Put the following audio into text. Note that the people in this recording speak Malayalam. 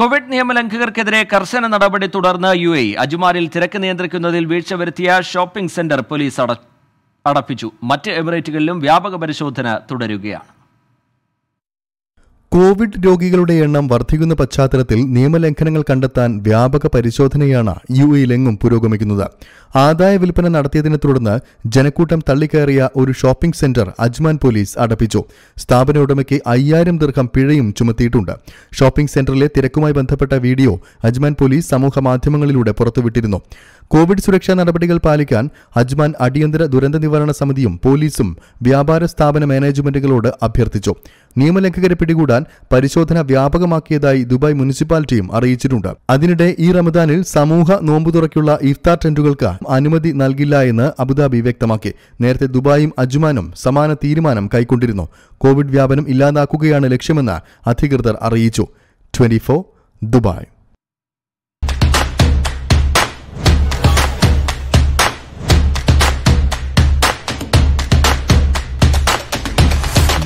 കോവിഡ് നിയമലംഘകർക്കെതിരെ കർശന നടപടി തുടർന്ന് യു എ അജുമാരിൽ തിരക്ക് നിയന്ത്രിക്കുന്നതിൽ വീഴ്ച വരുത്തിയ ഷോപ്പിംഗ് സെന്റർ പോലീസ് അടപ്പിച്ചു മറ്റ് എമിറേറ്റുകളിലും വ്യാപക പരിശോധന തുടരുകയാണ് കോവിഡ് രോഗികളുടെ എണ്ണം വർദ്ധിക്കുന്ന പശ്ചാത്തലത്തിൽ നിയമലംഘനങ്ങൾ കണ്ടെത്താൻ വ്യാപക പരിശോധനയാണ് യു എയിലെങ്ങും പുരോഗമിക്കുന്നത് ആദായ വിൽപ്പന നടത്തിയതിനെ തുടർന്ന് ജനക്കൂട്ടം തള്ളിക്കയറിയ ഒരു ഷോപ്പിംഗ് സെന്റർ അജ്മാൻ പോലീസ് അടപ്പിച്ചു സ്ഥാപന ഉടമയ്ക്ക് അയ്യായിരം ദീർഘം പിഴയും ചുമത്തിയിട്ടുണ്ട് ഷോപ്പിംഗ് സെന്ററിലെ തിരക്കുമായി ബന്ധപ്പെട്ട വീഡിയോ അജ്മാൻ പോലീസ് സമൂഹ മാധ്യമങ്ങളിലൂടെ പുറത്തുവിട്ടിരുന്നു കോവിഡ് സുരക്ഷാ നടപടികൾ പാലിക്കാൻ അജ്മാൻ അടിയന്തര ദുരന്ത നിവാരണ സമിതിയും പോലീസും വ്യാപാര സ്ഥാപന മാനേജ്മെന്റുകളോട് അഭ്യർത്ഥിച്ചു നിയമലംഘകരെ പിടികൂടാൻ പരിശോധന വ്യാപകമാക്കിയതായി ദുബായ് മുനിസിപ്പാലിറ്റിയും അറിയിച്ചിട്ടുണ്ട് അതിനിടെ ഈ റമദാനിൽ സമൂഹ നോമ്പു തുറയ്ക്കുള്ള ഇഫ്താർ ടെന്റുകൾക്ക് അനുമതി നൽകില്ല എന്ന് അബുദാബി വ്യക്തമാക്കി നേരത്തെ ദുബായും അജ്മാനും സമാന തീരുമാനം കൈക്കൊണ്ടിരുന്നു കോവിഡ് വ്യാപനം ഇല്ലാതാക്കുകയാണ് ലക്ഷ്യമെന്ന് അധികൃതർ അറിയിച്ചു ട്വന്റി ദുബായ്